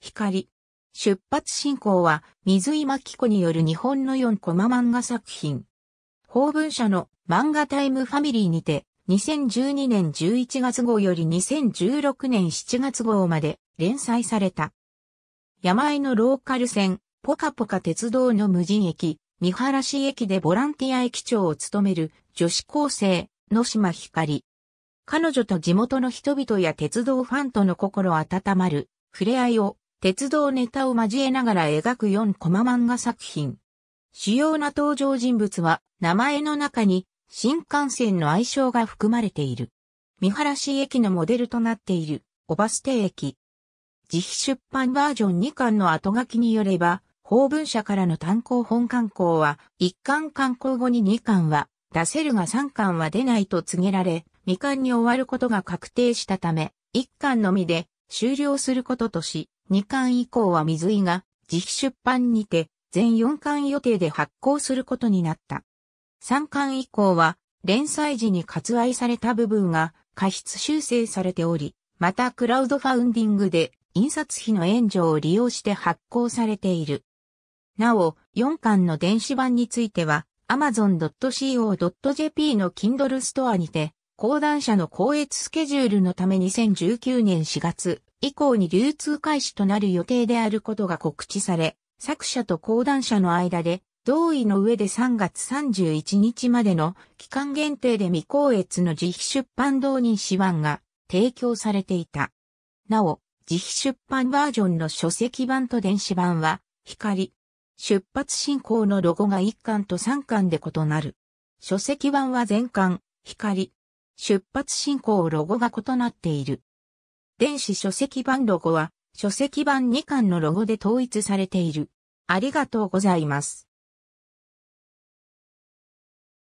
光。出発進行は、水井真紀子による日本の4コマ漫画作品。法文社の漫画タイムファミリーにて、2012年11月号より2016年7月号まで連載された。山あいのローカル線、ポカポカ鉄道の無人駅、三原市駅でボランティア駅長を務める女子高生、野島光。彼女と地元の人々や鉄道ファンとの心温まる触れ合いを鉄道ネタを交えながら描く4コマ漫画作品。主要な登場人物は、名前の中に、新幹線の愛称が含まれている。三原市駅のモデルとなっている、オバス停駅。自費出版バージョン2巻の後書きによれば、法文社からの単行本刊行は、1巻刊行後に2巻は、出せるが3巻は出ないと告げられ、未巻に終わることが確定したため、1巻のみで終了することとし、2巻以降は水井が自費出版にて全4巻予定で発行することになった。3巻以降は連載時に割愛された部分が過失修正されており、またクラウドファウンディングで印刷費の援助を利用して発行されている。なお、4巻の電子版については amazon.co.jp の Kindle ストアにて、講談社の公越スケジュールのため2019年4月、以降に流通開始となる予定であることが告知され、作者と講談社の間で同意の上で3月31日までの期間限定で未公越の自費出版導人誌版が提供されていた。なお、自費出版バージョンの書籍版と電子版は、光、出発進行のロゴが1巻と3巻で異なる。書籍版は全巻、光、出発進行ロゴが異なっている。電子書籍版ロゴは、書籍版2巻のロゴで統一されている。ありがとうございます。